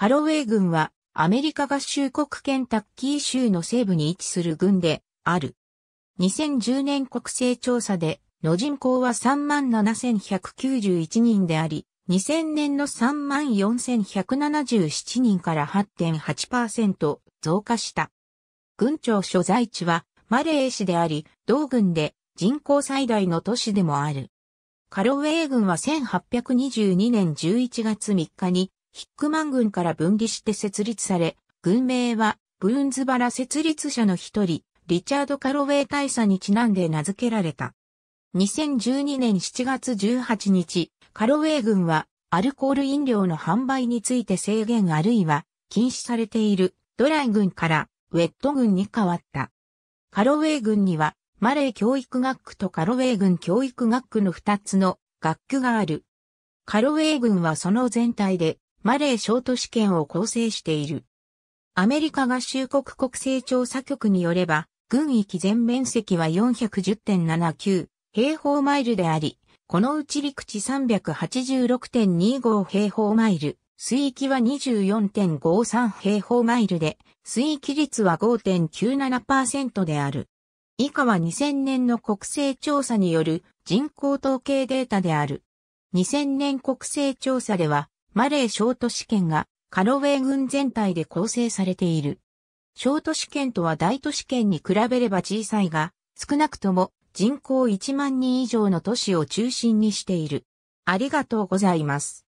カロウェイ軍はアメリカ合衆国ケンタッキー州の西部に位置する軍である。2010年国勢調査での人口は37,191人であり、2000年の34,177人から8.8%増加した。軍庁所在地はマレー市であり、同軍で人口最大の都市でもある。カロウェイ軍は1822年11月3日にヒックマン軍から分離して設立され、軍名はブーンズバラ設立者の一人、リチャード・カロウェイ大佐にちなんで名付けられた。2012年7月18日、カロウェイ軍はアルコール飲料の販売について制限あるいは禁止されているドライ軍からウェット軍に変わった。カロウェイ軍にはマレー教育学区とカロウェイ軍教育学区の2つの学区がある。カロウェイ軍はその全体でマレーー都市圏を構成している。アメリカ合衆国国勢調査局によれば、軍域全面積は410.79平方マイルであり、このうち陸地386.25平方マイル、水域は24.53平方マイルで、水域率は5.97%である。以下は2000年の国勢調査による人口統計データである。2000年国勢調査では、マレー小都市圏がカロウェイ軍全体で構成されている。小都市圏とは大都市圏に比べれば小さいが、少なくとも人口1万人以上の都市を中心にしている。ありがとうございます。